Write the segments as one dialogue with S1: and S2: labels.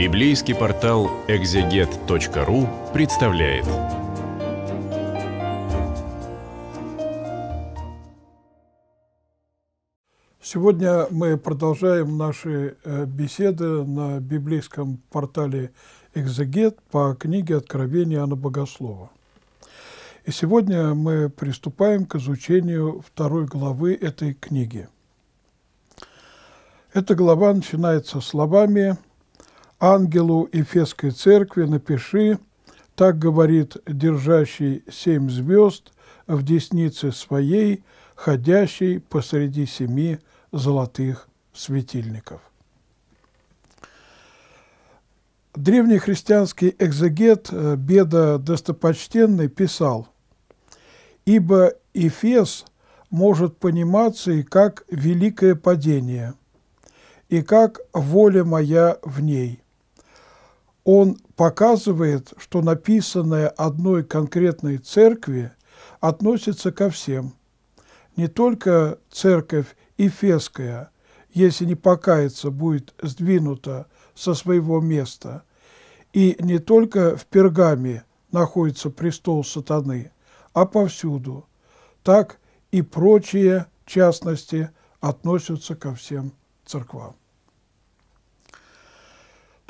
S1: Библейский портал экзегет.ру представляет. Сегодня мы продолжаем наши э, беседы на библейском портале «Экзегет» по книге Откровения Анна Богослова». И сегодня мы приступаем к изучению второй главы этой книги. Эта глава начинается словами ангелу Эфесской церкви напиши, так говорит держащий семь звезд в деснице своей, ходящий посреди семи золотых светильников. Древний христианский экзегет э, Беда Достопочтенный писал, «Ибо Эфес может пониматься и как великое падение, и как воля моя в ней, он показывает, что написанное одной конкретной церкви относится ко всем. Не только церковь Ефесская, если не покаяться, будет сдвинута со своего места, и не только в Пергаме находится престол сатаны, а повсюду. Так и прочие частности относятся ко всем церквам.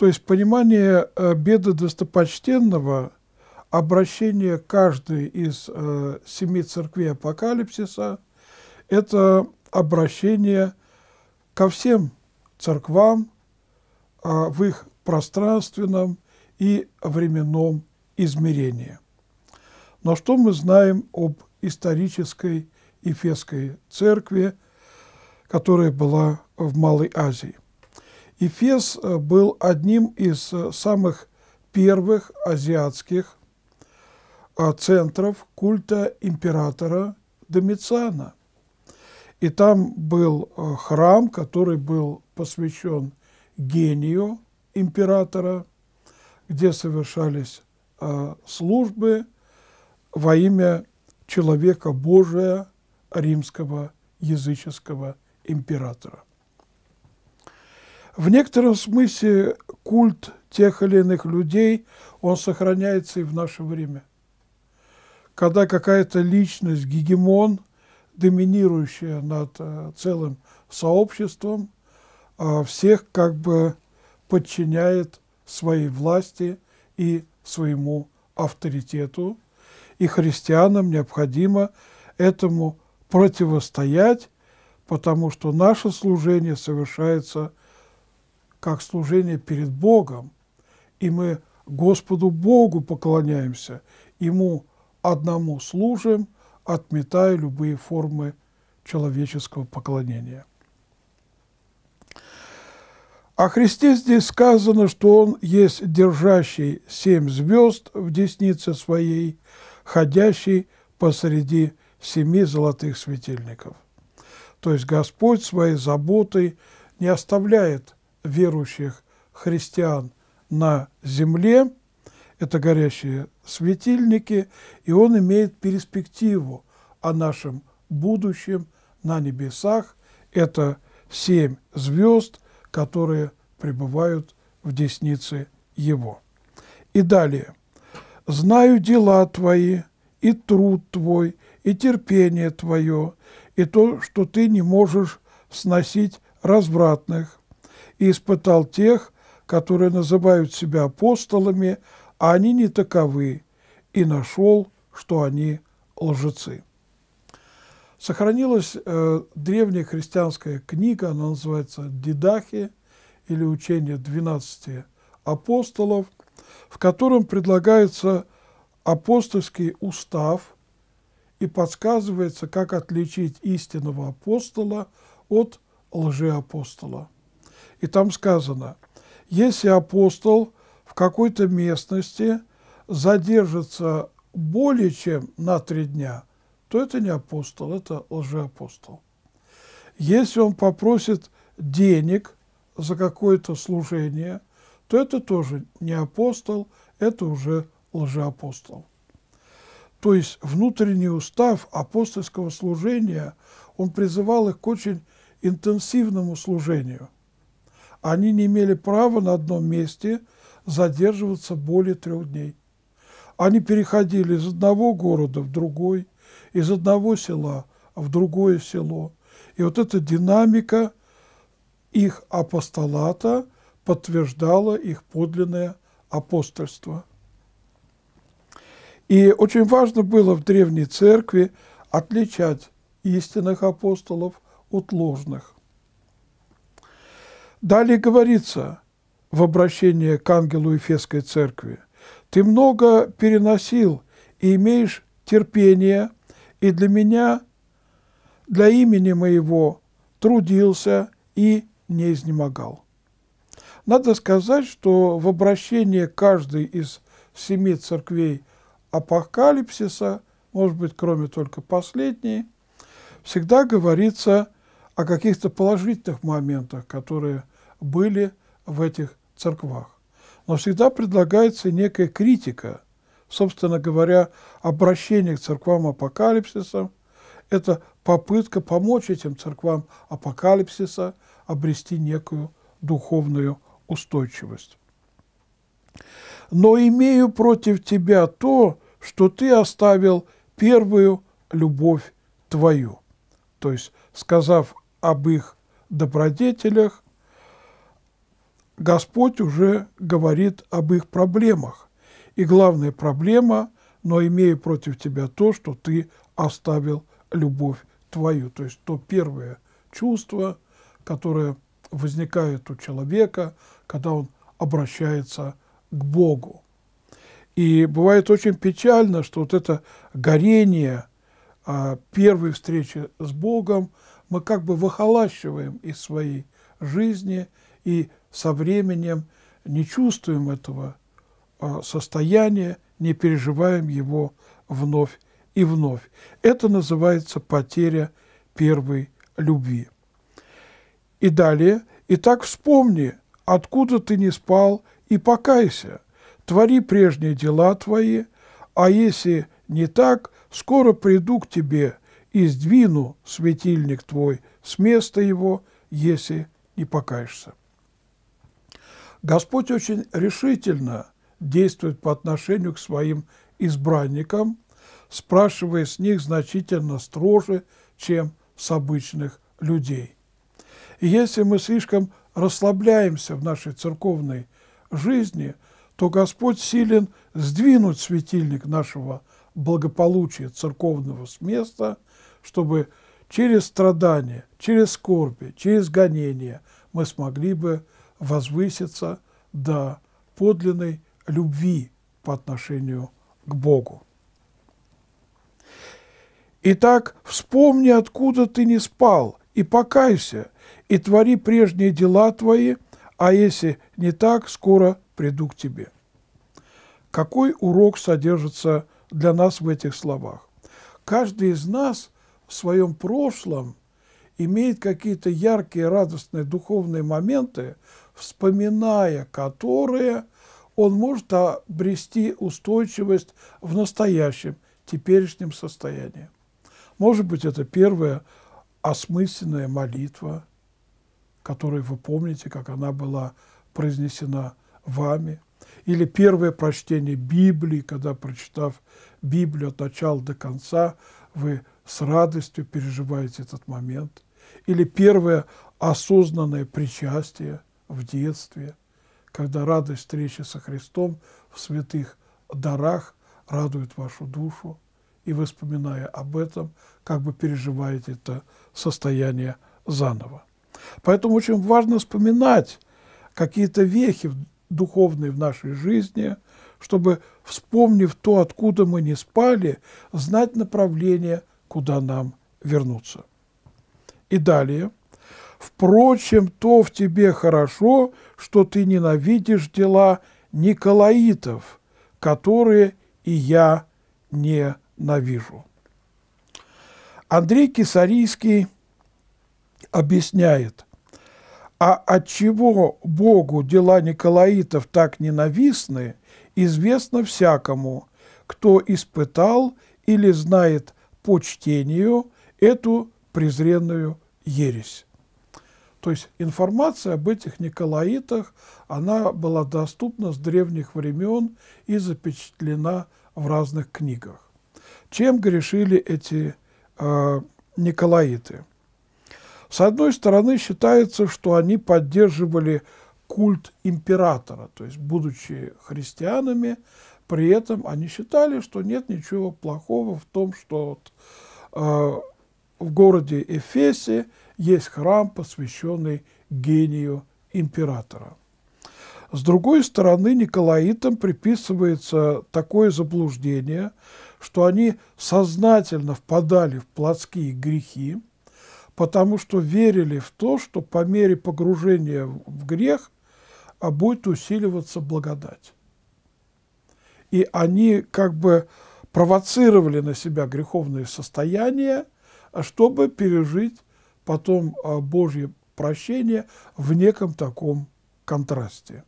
S1: То есть понимание э, беды достопочтенного, обращение каждой из э, семи церквей апокалипсиса – это обращение ко всем церквам э, в их пространственном и временном измерении. Но что мы знаем об исторической Эфесской церкви, которая была в Малой Азии? Эфес э, был одним из э, самых первых азиатских э, центров культа императора Домициана. И там был храм, который был посвящен гению императора, где совершались службы во имя человека Божия римского языческого императора. В некотором смысле культ тех или иных людей, он сохраняется и в наше время. Когда какая-то личность, гегемон, доминирующая над э, целым сообществом, э, всех как бы подчиняет своей власти и своему авторитету. И христианам необходимо этому противостоять, потому что наше служение совершается – как служение перед Богом, и мы Господу Богу поклоняемся, Ему одному служим, отметая любые формы человеческого поклонения. О Христе здесь сказано, что Он есть держащий семь звезд в деснице Своей, ходящий посреди семи золотых светильников. То есть Господь своей заботой не оставляет – верующих христиан на земле, это горящие светильники, и он имеет перспективу о нашем будущем на небесах. Это семь звезд, которые пребывают в деснице его. И далее. «Знаю дела твои, и труд твой, и терпение твое, и то, что ты не можешь сносить развратных, и испытал тех, которые называют себя апостолами, а они не таковы, и нашел, что они лжецы. Сохранилась э, древняя христианская книга, она называется «Дидахи» или «Учение 12 апостолов», в котором предлагается апостольский устав и подсказывается, как отличить истинного апостола от лжеапостола. И там сказано, если апостол в какой-то местности задержится более чем на три дня, то это не апостол, это лжеапостол. Если он попросит денег за какое-то служение, то это тоже не апостол, это уже лжеапостол. То есть внутренний устав апостольского служения, он призывал их к очень интенсивному служению – они не имели права на одном месте задерживаться более трех дней. Они переходили из одного города в другой, из одного села в другое село. И вот эта динамика их апостолата подтверждала их подлинное апостольство. И очень важно было в Древней Церкви отличать истинных апостолов от ложных. Далее говорится в обращении к ангелу Ефесской церкви, «Ты много переносил и имеешь терпение, и для меня, для имени моего, трудился и не изнемогал». Надо сказать, что в обращении каждой из семи церквей апокалипсиса, может быть, кроме только последней, всегда говорится о каких-то положительных моментах, которые были в этих церквах. Но всегда предлагается некая критика, собственно говоря, обращение к церквам апокалипсиса. Это попытка помочь этим церквам апокалипсиса обрести некую духовную устойчивость. «Но имею против тебя то, что ты оставил первую любовь твою». То есть, сказав об их добродетелях, Господь уже говорит об их проблемах. И главная проблема – но имея против тебя то, что ты оставил любовь твою. То есть то первое чувство, которое возникает у человека, когда он обращается к Богу. И бывает очень печально, что вот это горение а, первой встречи с Богом мы как бы выхолащиваем из своей жизни и со временем не чувствуем этого а, состояния, не переживаем его вновь и вновь. Это называется потеря первой любви. И далее, «Итак вспомни, откуда ты не спал, и покайся, твори прежние дела твои, а если не так, скоро приду к тебе и сдвину светильник твой с места его, если не покаешься». Господь очень решительно действует по отношению к своим избранникам, спрашивая с них значительно строже, чем с обычных людей. И если мы слишком расслабляемся в нашей церковной жизни, то Господь силен сдвинуть светильник нашего благополучия церковного с места, чтобы через страдания, через скорби, через гонения мы смогли бы возвыситься до подлинной любви по отношению к Богу. Итак, вспомни, откуда ты не спал, и покайся, и твори прежние дела твои, а если не так, скоро приду к тебе. Какой урок содержится для нас в этих словах? Каждый из нас в своем прошлом – имеет какие-то яркие, радостные духовные моменты, вспоминая которые он может обрести устойчивость в настоящем, теперешнем состоянии. Может быть, это первая осмысленная молитва, которую вы помните, как она была произнесена вами, или первое прочтение Библии, когда, прочитав Библию от начала до конца, вы с радостью переживаете этот момент – или первое осознанное причастие в детстве, когда радость встречи со Христом в святых дарах радует вашу душу, и вы, вспоминая об этом, как бы переживаете это состояние заново. Поэтому очень важно вспоминать какие-то вехи духовные в нашей жизни, чтобы, вспомнив то, откуда мы не спали, знать направление, куда нам вернуться. И далее. «Впрочем, то в тебе хорошо, что ты ненавидишь дела Николаитов, которые и я ненавижу». Андрей Кисарийский объясняет, а отчего Богу дела Николаитов так ненавистны, известно всякому, кто испытал или знает по чтению эту презренную ересь. То есть информация об этих Николаитах, она была доступна с древних времен и запечатлена в разных книгах. Чем грешили эти э, Николаиты? С одной стороны, считается, что они поддерживали культ императора, то есть, будучи христианами, при этом они считали, что нет ничего плохого в том, что вот, э, в городе Эфесе есть храм, посвященный гению императора. С другой стороны, николаитам приписывается такое заблуждение, что они сознательно впадали в плотские грехи, потому что верили в то, что по мере погружения в грех а будет усиливаться благодать. И они как бы провоцировали на себя греховные состояния а чтобы пережить потом а, Божье прощение в неком таком контрасте.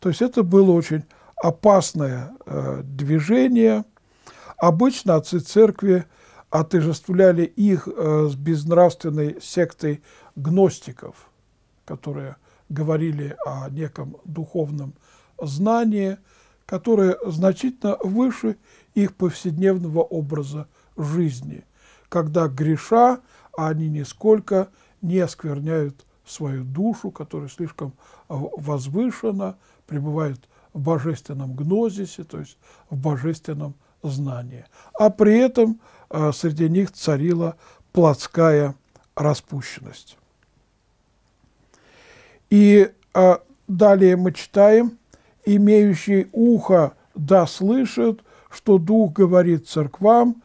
S1: То есть это было очень опасное э, движение. Обычно отцы церкви отождествляли их э, с безнравственной сектой гностиков, которые говорили о неком духовном знании, которое значительно выше их повседневного образа жизни – когда греша, а они нисколько не оскверняют свою душу, которая слишком а, возвышена, пребывает в божественном гнозисе, то есть в божественном знании. А при этом а, среди них царила плотская распущенность. И а, далее мы читаем, имеющий ухо да слышит, что Дух говорит церквам,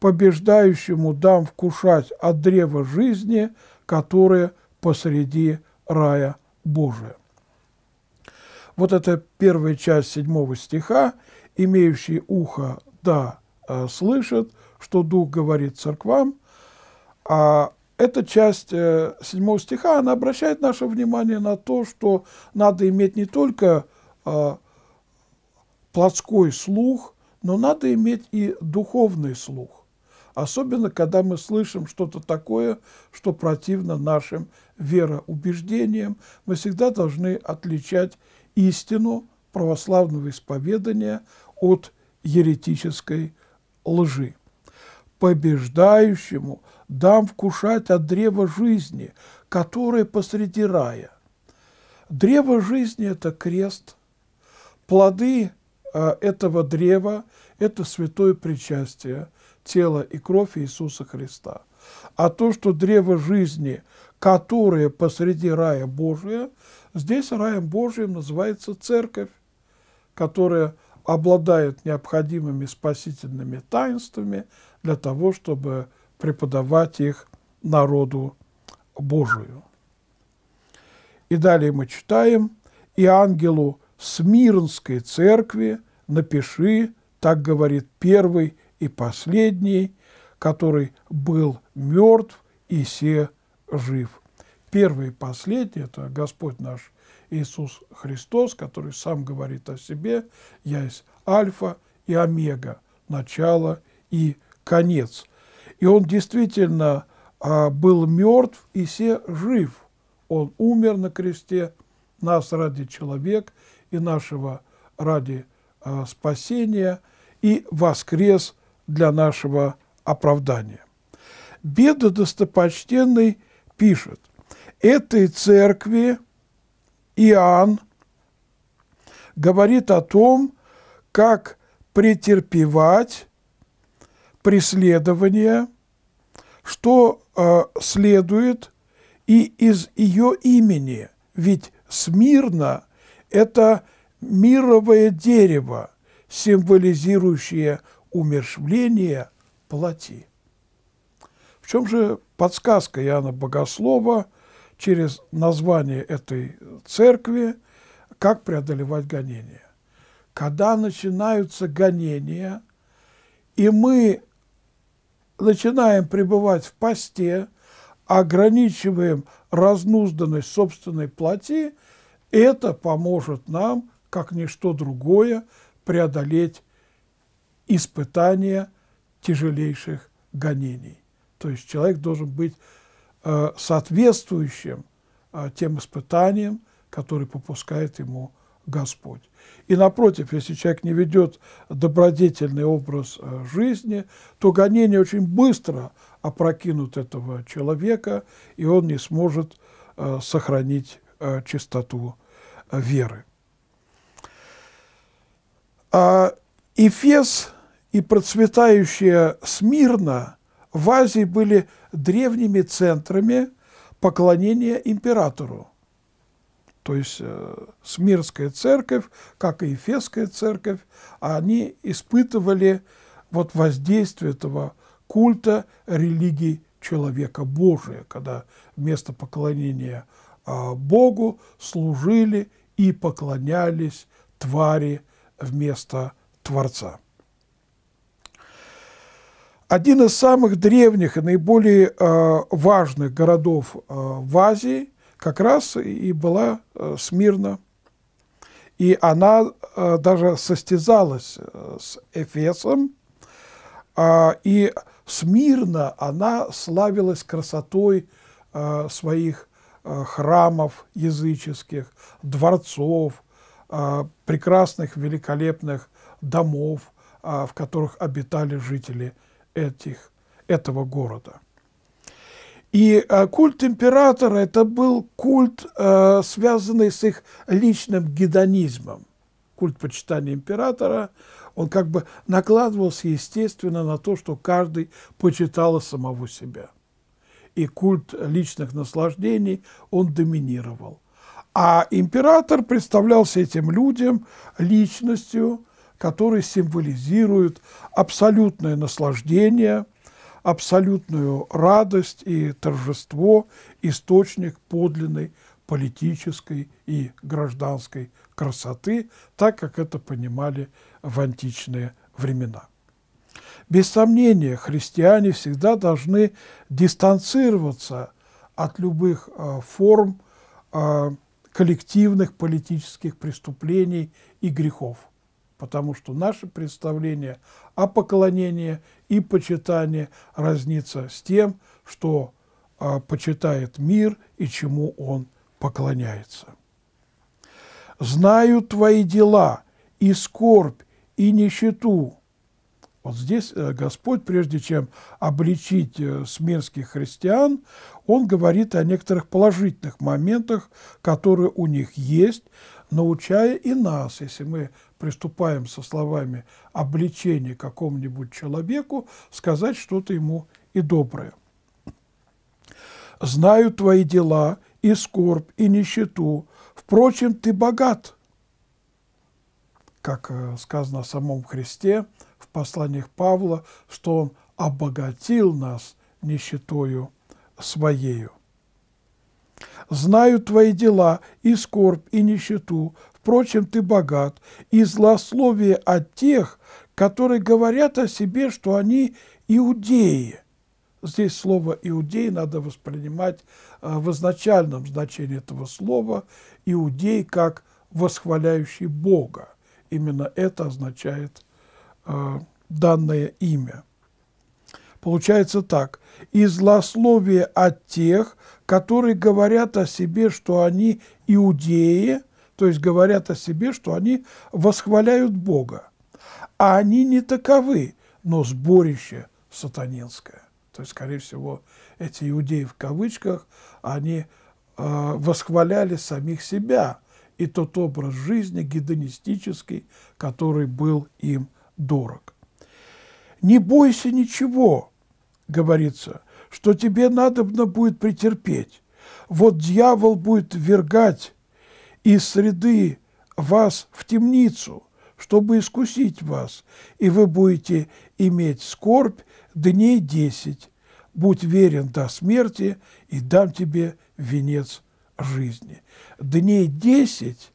S1: побеждающему дам вкушать от древа жизни, которое посреди рая Божия. Вот это первая часть седьмого стиха. «Имеющий ухо, да, э, слышит, что Дух говорит церквам». А эта часть э, седьмого стиха, она обращает наше внимание на то, что надо иметь не только э, плотской слух, но надо иметь и духовный слух. Особенно, когда мы слышим что-то такое, что противно нашим вероубеждениям, мы всегда должны отличать истину православного исповедания от еретической лжи. Побеждающему дам вкушать от древа жизни, которое посреди рая. Древо жизни – это крест, плоды э, этого древа – это святое причастие – тело и кровь Иисуса Христа. А то, что древо жизни, которое посреди рая Божия, здесь раем Божиим называется церковь, которая обладает необходимыми спасительными таинствами для того, чтобы преподавать их народу Божию. И далее мы читаем, «И ангелу Смирнской церкви напиши, так говорит первый и последний, который был мертв и все жив. Первый и последний – это Господь наш Иисус Христос, который сам говорит о себе, «Я есть Альфа и Омега, начало и конец». И он действительно а, был мертв и все жив. Он умер на кресте, нас ради человек и нашего ради а, спасения, и воскрес для нашего оправдания. Беда достопочтенный пишет, этой церкви Иоанн говорит о том, как претерпевать преследование, что э, следует и из ее имени, ведь смирно это мировое дерево, символизирующее умершвление плоти. В чем же подсказка Иоанна Богослова через название этой церкви «Как преодолевать гонения»? Когда начинаются гонения, и мы начинаем пребывать в посте, ограничиваем разнузданность собственной плоти, это поможет нам, как ничто другое, преодолеть испытания тяжелейших гонений. То есть человек должен быть э, соответствующим э, тем испытаниям, которые попускает ему Господь. И напротив, если человек не ведет добродетельный образ э, жизни, то гонения очень быстро опрокинут этого человека, и он не сможет сохранить чистоту веры. А, Эфес и процветающая Смирна в Азии были древними центрами поклонения императору. То есть э, Смирская церковь, как и Ефесская церковь, они испытывали вот воздействие этого культа религии человека Божия, когда вместо поклонения э, Богу служили и поклонялись твари вместо Творца. Один из самых древних и наиболее э, важных городов э, в Азии как раз и была э, Смирна. И она даже состязалась с Эфесом. А, и Смирна, она славилась красотой своих храмов языческих, дворцов, прекрасных, великолепных домов, в которых обитали жители этих, этого города. И э, культ императора – это был культ, э, связанный с их личным гедонизмом. Культ почитания императора, он как бы накладывался, естественно, на то, что каждый почитал самого себя. И культ личных наслаждений, он доминировал. А император представлялся этим людям личностью, которые символизируют абсолютное наслаждение, абсолютную радость и торжество, источник подлинной политической и гражданской красоты, так как это понимали в античные времена. Без сомнения, христиане всегда должны дистанцироваться от любых а, форм а, коллективных политических преступлений и грехов потому что наше представление о поклонении и почитании разнится с тем, что а, почитает мир и чему он поклоняется. «Знаю твои дела, и скорбь, и нищету». Вот здесь э, Господь, прежде чем обличить э, смирских христиан, Он говорит о некоторых положительных моментах, которые у них есть, научая и нас, если мы приступаем со словами обличения какому-нибудь человеку, сказать что-то ему и доброе. «Знаю твои дела, и скорбь, и нищету, впрочем, ты богат». Как э, сказано о самом Христе в посланиях Павла, что он обогатил нас нищетою своею. «Знаю твои дела, и скорбь, и нищету, Впрочем, ты богат, и злословие от тех, которые говорят о себе, что они иудеи. Здесь слово «иудей» надо воспринимать э, в изначальном значении этого слова «иудей» как восхваляющий Бога. Именно это означает э, данное имя. Получается так. «И злословие от тех, которые говорят о себе, что они иудеи, то есть говорят о себе, что они восхваляют Бога. А они не таковы, но сборище сатанинское. То есть, скорее всего, эти иудеи в кавычках, они э, восхваляли самих себя и тот образ жизни гедонистический, который был им дорог. «Не бойся ничего», — говорится, — «что тебе надобно будет претерпеть. Вот дьявол будет вергать из среды вас в темницу, чтобы искусить вас, и вы будете иметь скорбь дней десять. Будь верен до смерти, и дам тебе венец жизни. Дней десять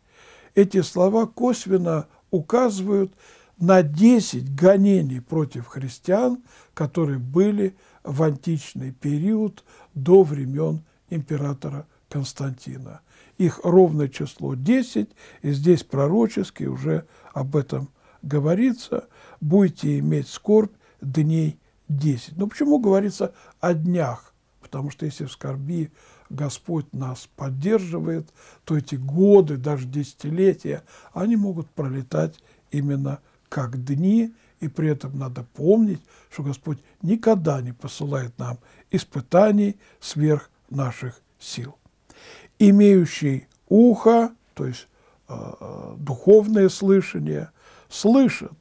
S1: эти слова косвенно указывают на десять гонений против христиан, которые были в античный период до времен императора Константина. Их ровное число 10, и здесь пророчески уже об этом говорится. «Будете иметь скорбь дней 10». Но ну, почему говорится о днях? Потому что если в скорби Господь нас поддерживает, то эти годы, даже десятилетия, они могут пролетать именно как дни, и при этом надо помнить, что Господь никогда не посылает нам испытаний сверх наших сил имеющий ухо, то есть э, духовное слышание, слышит,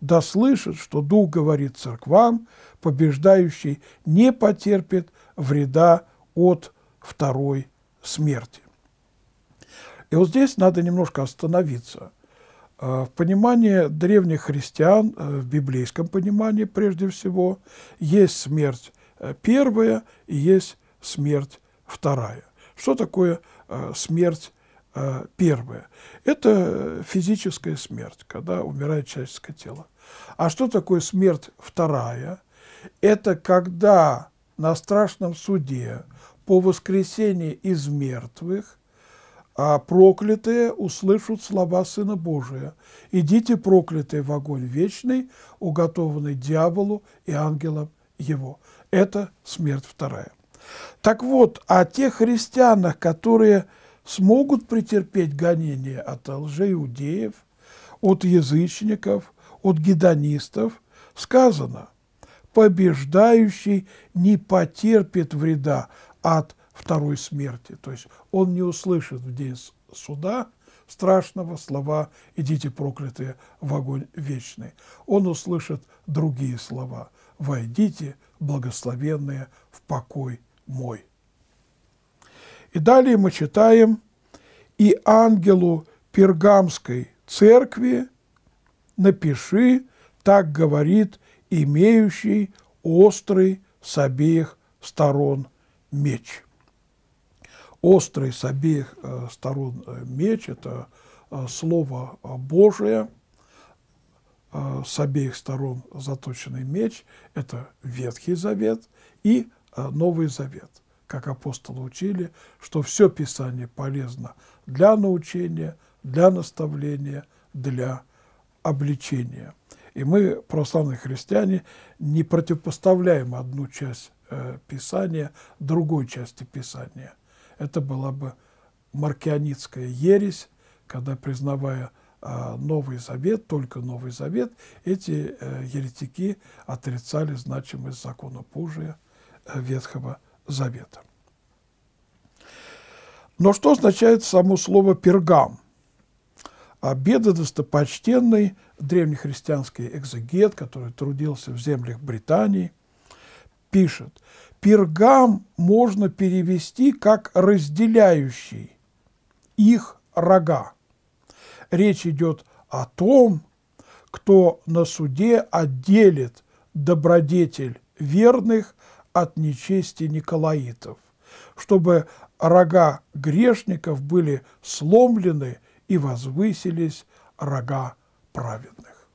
S1: да слышит, что Дух говорит церквам, побеждающий не потерпит вреда от второй смерти. И вот здесь надо немножко остановиться. Э, в понимании древних христиан, э, в библейском понимании прежде всего, есть смерть первая и есть смерть вторая. Что такое э, смерть э, первая? Это физическая смерть, когда умирает человеческое тело. А что такое смерть вторая? Это когда на страшном суде по воскресении из мертвых а проклятые услышат слова Сына Божия. «Идите, проклятые, в огонь вечный, уготованный дьяволу и ангелам его». Это смерть вторая. Так вот, о тех христианах, которые смогут претерпеть гонения от лжеиудеев, от язычников, от гедонистов, сказано «побеждающий не потерпит вреда от второй смерти». То есть он не услышит в день суда страшного слова «идите проклятые в огонь вечный». Он услышит другие слова «войдите, благословенные, в покой мой». И далее мы читаем «И ангелу Пергамской церкви напиши, так говорит имеющий острый с обеих сторон меч». Острый с обеих э, сторон э, меч – это э, слово Божие, с обеих сторон заточенный меч – это Ветхий Завет, и Э, Новый Завет. Как апостолы учили, что все Писание полезно для научения, для наставления, для обличения. И мы, православные христиане, не противопоставляем одну часть э, Писания другой части Писания. Это была бы маркианитская ересь, когда, признавая э, Новый Завет, только Новый Завет, эти еретики отрицали значимость закона Божия – Ветхого Завета. Но что означает само слово «пергам»? А Беда достопочтенный древнехристианский экзегет, который трудился в землях Британии, пишет, «Пергам можно перевести как разделяющий их рога. Речь идет о том, кто на суде отделит добродетель верных от нечести николаитов, чтобы рога грешников были сломлены и возвысились рога праведных.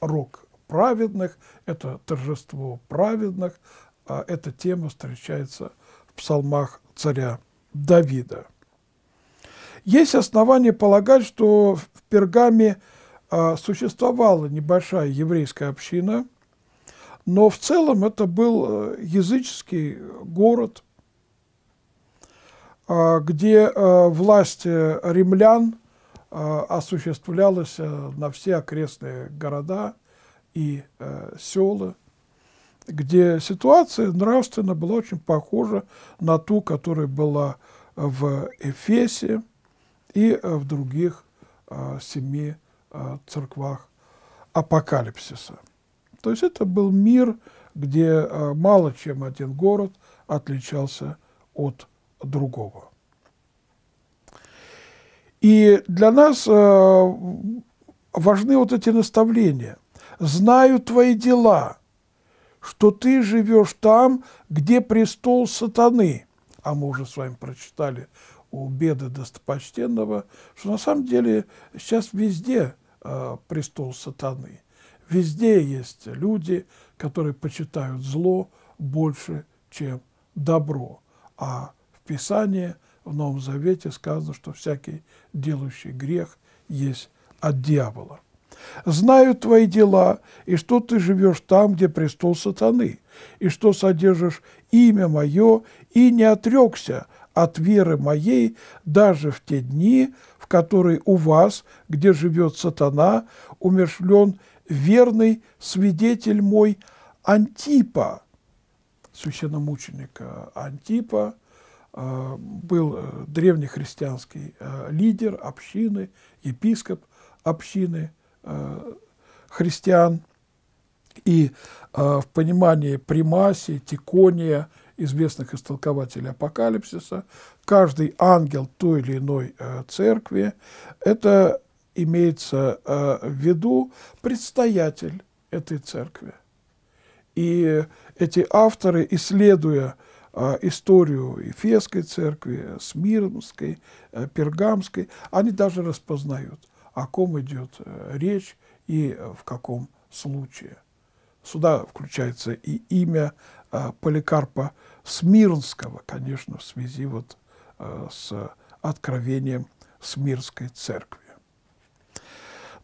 S1: Рог праведных – это торжество праведных, а эта тема встречается в псалмах царя Давида. Есть основания полагать, что в Пергаме а, существовала небольшая еврейская община – но в целом это был э, языческий город, а, где э, власть римлян э, осуществлялась на все окрестные города и села, где ситуация нравственно была очень похожа на ту, которая была в Эфесе и в других семи церквах апокалипсиса. То есть это был мир, где а, мало чем один город отличался от другого. И для нас а, важны вот эти наставления. «Знаю твои дела, что ты живешь там, где престол сатаны». А мы уже с вами прочитали у Беды Достопочтенного, что на самом деле сейчас везде а, престол сатаны – Везде есть люди, которые почитают зло больше, чем добро. А в Писании, в Новом Завете сказано, что всякий делающий грех есть от дьявола. Знаю твои дела, и что ты живешь там, где престол сатаны, и что содержишь имя мое, и не отрекся от веры моей даже в те дни, в которые у вас, где живет сатана, умершлен верный свидетель мой Антипа, священномученика Антипа, э, был э, древнехристианский э, лидер общины, епископ общины христиан. И в понимании Примаси, Тикония, известных истолкователей апокалипсиса, каждый ангел той или иной церкви – это имеется э, в виду предстоятель этой церкви. И эти авторы, исследуя э, историю Ефесской церкви, Смирнской, э, Пергамской, они даже распознают, о ком идет речь и в каком случае. Сюда включается и имя Поликарпа Смирнского, конечно, в связи вот с откровением Смирской церкви.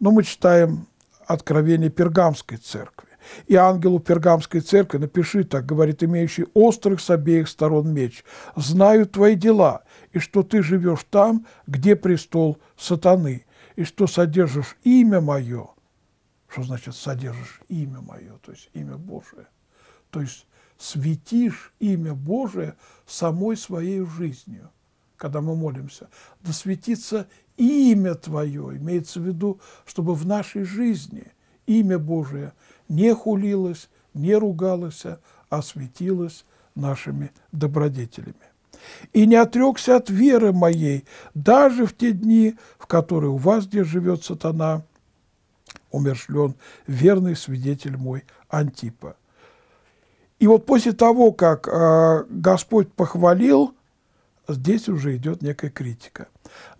S1: Но мы читаем откровение Пергамской церкви. И ангелу Пергамской церкви напиши так, говорит, имеющий острых с обеих сторон меч, знаю твои дела, и что ты живешь там, где престол сатаны, и что содержишь имя мое, что значит содержишь имя мое, то есть имя Божие, то есть светишь имя Божие самой своей жизнью, когда мы молимся, да светится имя Твое, имеется в виду, чтобы в нашей жизни имя Божие не хулилось, не ругалось, а осветилось нашими добродетелями. И не отрекся от веры моей, даже в те дни, в которые у вас, где живет сатана, умершлен верный свидетель мой Антипа. И вот после того, как э, Господь похвалил здесь уже идет некая критика.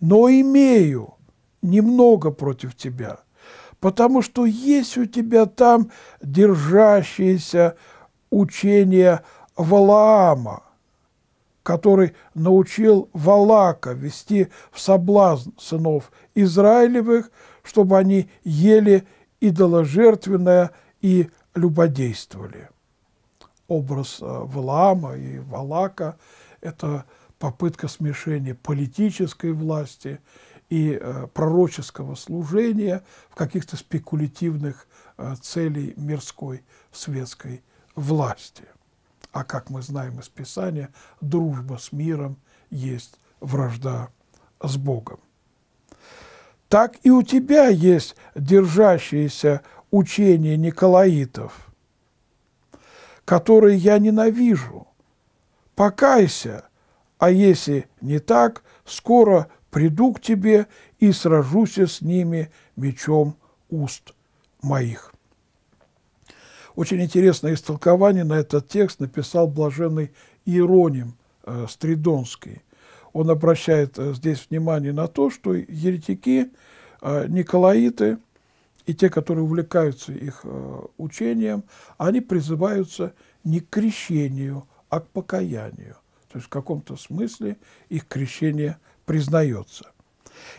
S1: Но имею немного против тебя, потому что есть у тебя там держащееся учение Валаама, который научил Валака вести в соблазн сынов Израилевых, чтобы они ели идоложертвенное и любодействовали. Образ э, Валаама и Валака – это попытка смешения политической власти и э, пророческого служения в каких-то спекулятивных э, целей мирской светской власти. А как мы знаем из Писания, дружба с миром есть вражда с Богом. Так и у тебя есть держащиеся учения николаитов, которые я ненавижу. Покайся – а если не так, скоро приду к тебе и сражусь с ними мечом уст моих». Очень интересное истолкование на этот текст написал блаженный Иероним э, Стридонский. Он обращает э, здесь внимание на то, что еретики, э, николаиты и те, которые увлекаются их э, учением, они призываются не к крещению, а к покаянию. То есть в каком-то смысле их крещение признается.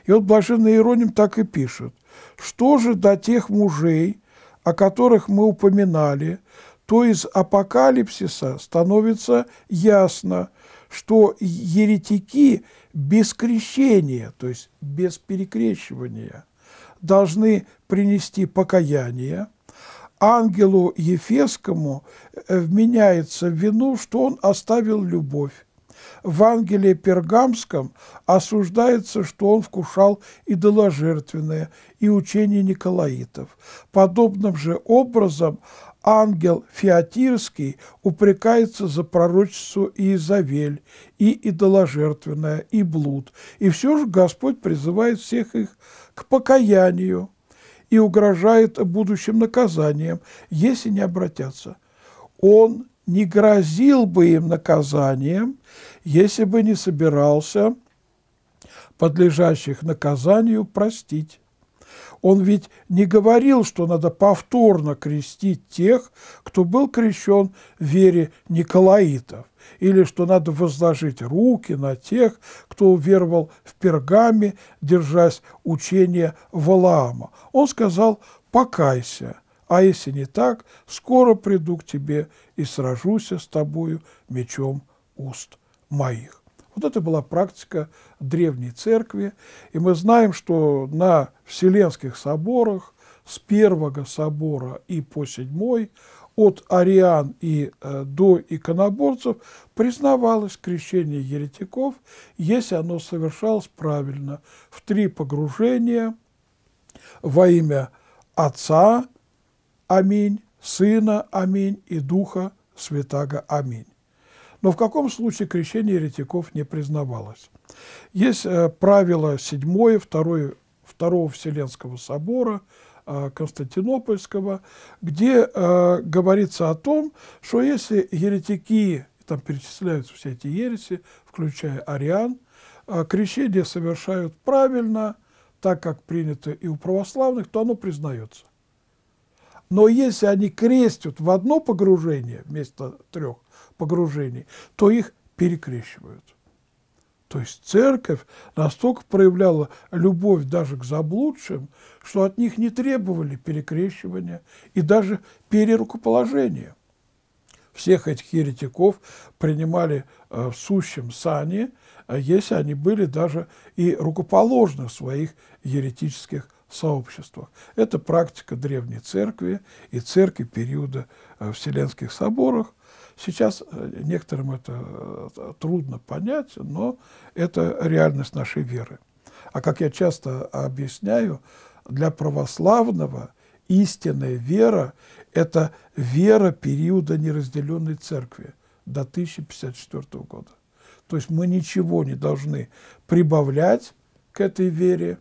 S1: И вот блаженный Иероним так и пишет. «Что же до тех мужей, о которых мы упоминали, то из апокалипсиса становится ясно, что еретики без крещения, то есть без перекрещивания, должны принести покаяние, ангелу Ефесскому э, вменяется в вину, что он оставил любовь, в Ангеле Пергамском осуждается, что он вкушал идоложертвенное и учение николаитов. Подобным же образом ангел Феатирский упрекается за пророчество Иезавель, и идоложертвенное, и блуд. И все же Господь призывает всех их к покаянию и угрожает будущим наказанием, если не обратятся. Он не грозил бы им наказанием, если бы не собирался подлежащих наказанию простить. Он ведь не говорил, что надо повторно крестить тех, кто был крещен в вере Николаитов, или что надо возложить руки на тех, кто уверовал в пергаме, держась учения Валаама. Он сказал «покайся» а если не так, скоро приду к тебе и сражусь с тобою мечом уст моих». Вот это была практика древней церкви, и мы знаем, что на Вселенских соборах с первого собора и по седьмой от ариан и э, до иконоборцев признавалось крещение еретиков, если оно совершалось правильно, в три погружения во имя Отца, аминь, Сына, аминь, и Духа Святаго, аминь. Но в каком случае крещение еретиков не признавалось? Есть э, правило 7 2, 2 Вселенского собора э, Константинопольского, где э, говорится о том, что если еретики, там перечисляются все эти ереси, включая ариан, крещение совершают правильно, так как принято и у православных, то оно признается. Но если они крестят в одно погружение вместо трех погружений, то их перекрещивают. То есть церковь настолько проявляла любовь даже к заблудшим, что от них не требовали перекрещивания и даже перерукоположения. Всех этих еретиков принимали э, в сущем сане, а если они были даже и рукоположны в своих еретических сообществах. Это практика Древней Церкви и Церкви периода э, Вселенских соборов. Сейчас э, некоторым это э, трудно понять, но это реальность нашей веры. А как я часто объясняю, для православного истинная вера – это вера периода неразделенной церкви до 1054 года. То есть мы ничего не должны прибавлять к этой вере,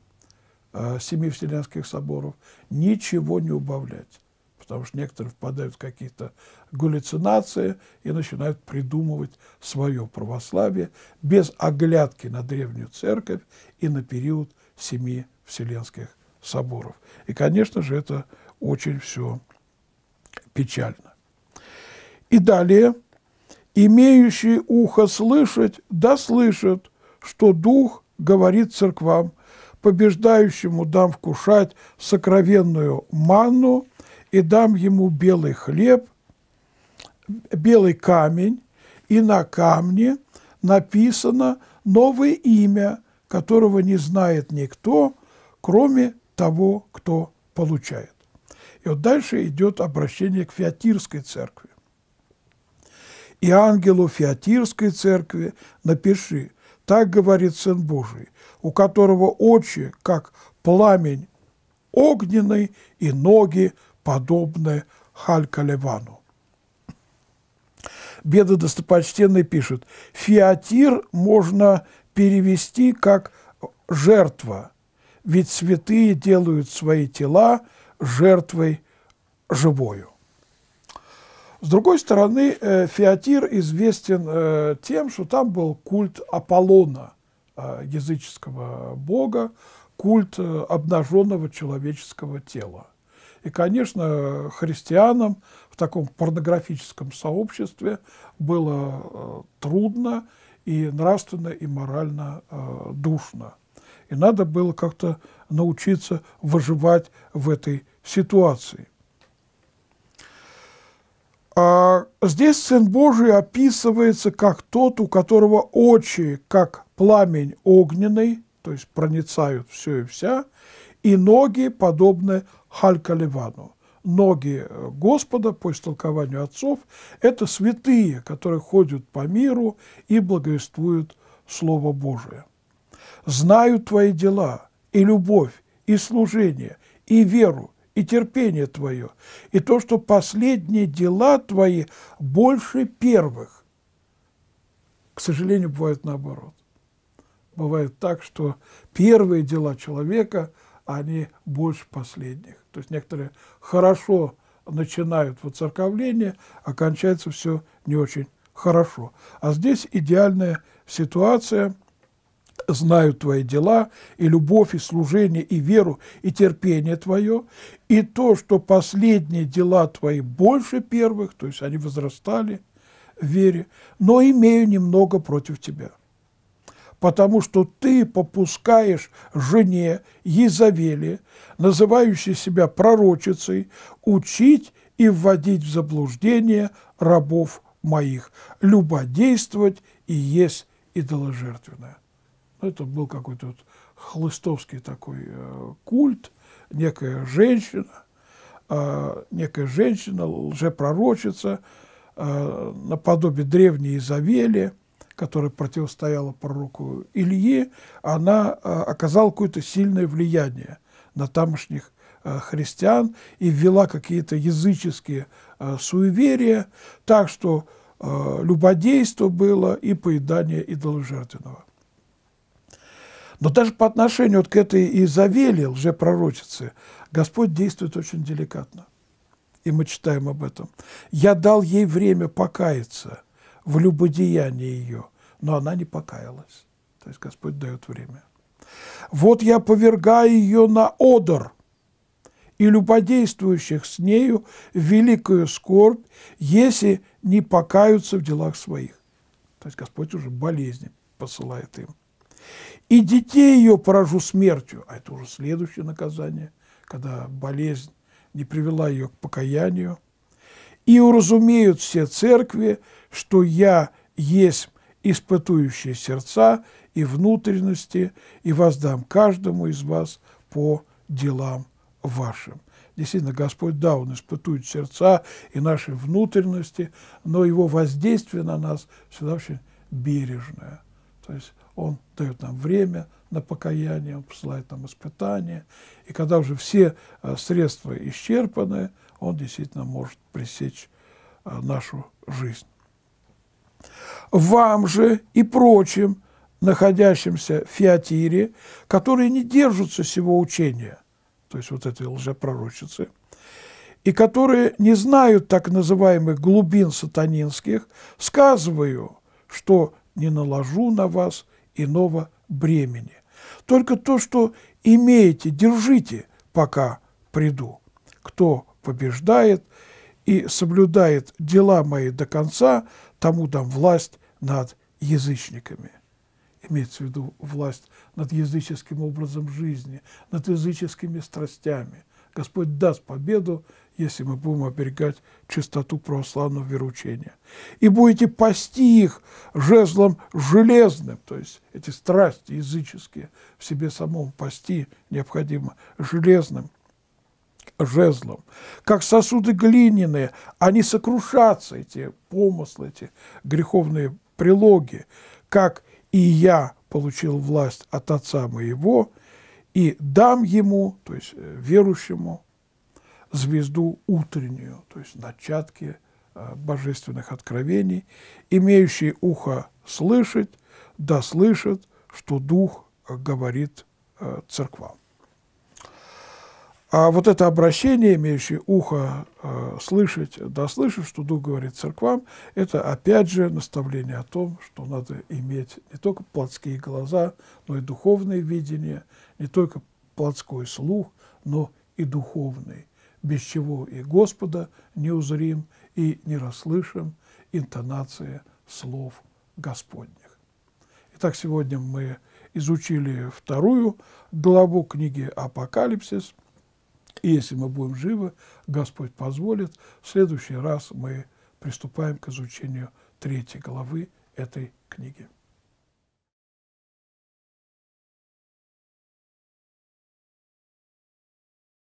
S1: Э, семи Вселенских соборов, ничего не убавлять. Потому что некоторые впадают в какие-то галлюцинации и начинают придумывать свое православие без оглядки на древнюю церковь и на период семи Вселенских соборов. И, конечно же, это очень все печально. И далее, имеющие ухо слышать, да слышат, что Дух говорит церквам – побеждающему дам вкушать сокровенную манну и дам ему белый хлеб, белый камень, и на камне написано новое имя, которого не знает никто, кроме того, кто получает. И вот дальше идет обращение к Фиатирской церкви. «И ангелу Фиатирской церкви напиши, так говорит Сын Божий, у которого очи, как пламень огненный, и ноги, подобные Халькалевану. Беда Достопочтенный пишет, «Фиатир можно перевести как «жертва», ведь святые делают свои тела жертвой живою». С другой стороны, э, Фиатир известен э, тем, что там был культ Аполлона, Э, языческого бога, культ э, обнаженного человеческого тела. И, конечно, христианам в таком порнографическом сообществе было э, трудно и нравственно, и морально душно. И надо было как-то научиться выживать в этой ситуации. А, здесь Сын Божий описывается как тот, у которого очи, как пламень огненный, то есть проницают все и вся, и ноги подобны Халькаливану. Ноги э, Господа, по истолкованию отцов, это святые, которые ходят по миру и благовествуют Слово Божие. «Знаю твои дела, и любовь, и служение, и веру, и терпение твое, и то, что последние дела твои больше первых. К сожалению, бывает наоборот. Бывает так, что первые дела человека, они больше последних. То есть некоторые хорошо начинают воцерковление, а кончается все не очень хорошо. А здесь идеальная ситуация – Знаю твои дела, и любовь, и служение, и веру, и терпение твое, и то, что последние дела твои больше первых, то есть они возрастали в вере, но имею немного против тебя, потому что ты попускаешь жене Езавели, называющей себя пророчицей, учить и вводить в заблуждение рабов моих, любодействовать и есть идоложертвенное. Ну, это был какой-то вот хлыстовский такой э, культ, некая женщина, э, некая женщина, лжепророчица, э, наподобие древней Изавели, которая противостояла пророку Илье, она оказала какое-то сильное влияние на тамошних христиан и ввела какие-то языческие суеверия, так что любодейство было и поедание идоложертвенного. Но даже по отношению вот к этой Изавеле, лжепророчице, Господь действует очень деликатно. И мы читаем об этом. «Я дал ей время покаяться в любодеянии ее, но она не покаялась». То есть Господь дает время. «Вот я повергаю ее на одор, и любодействующих с нею великую скорбь, если не покаются в делах своих». То есть Господь уже болезни посылает им. И детей ее поражу смертью. А это уже следующее наказание, когда болезнь не привела ее к покаянию. И уразумеют все церкви, что я есть испытующие сердца и внутренности, и воздам каждому из вас по делам вашим. Действительно, Господь, да, Он испытует сердца и наши внутренности, но Его воздействие на нас всегда очень бережное. То есть он дает нам время на покаяние, он посылает нам испытания. И когда уже все э, средства исчерпаны, он действительно может пресечь э, нашу жизнь. Вам же и прочим, находящимся в Фиатире, которые не держатся всего учения, то есть вот этой лжепророчицы, и которые не знают так называемых глубин сатанинских, сказываю, что не наложу на вас – иного бремени. Только то, что имеете, держите, пока приду. Кто побеждает и соблюдает дела мои до конца, тому дам власть над язычниками. Имеется в виду власть над языческим образом жизни, над языческими страстями. Господь даст победу если мы будем оберегать чистоту православного вероучения. И будете пасти их жезлом железным, то есть эти страсти языческие в себе самому пасти необходимо железным жезлом. Как сосуды глиняные, они сокрушатся, эти помыслы, эти греховные прилоги, как и я получил власть от Отца моего, и дам ему, то есть э, верующему, звезду утреннюю, то есть начатки э, божественных откровений, имеющие ухо слышать, да слышат, что Дух э, говорит э, церквам. А вот это обращение, имеющее ухо э, слышать, да слышать, что Дух говорит церквам, это опять же наставление о том, что надо иметь не только плотские глаза, но и духовное видение, не только плотской слух, но и духовный без чего и Господа не узрим, и не расслышим интонации слов Господних. Итак, сегодня мы изучили вторую главу книги «Апокалипсис». И если мы будем живы, Господь позволит, в следующий раз мы приступаем к изучению третьей главы этой книги.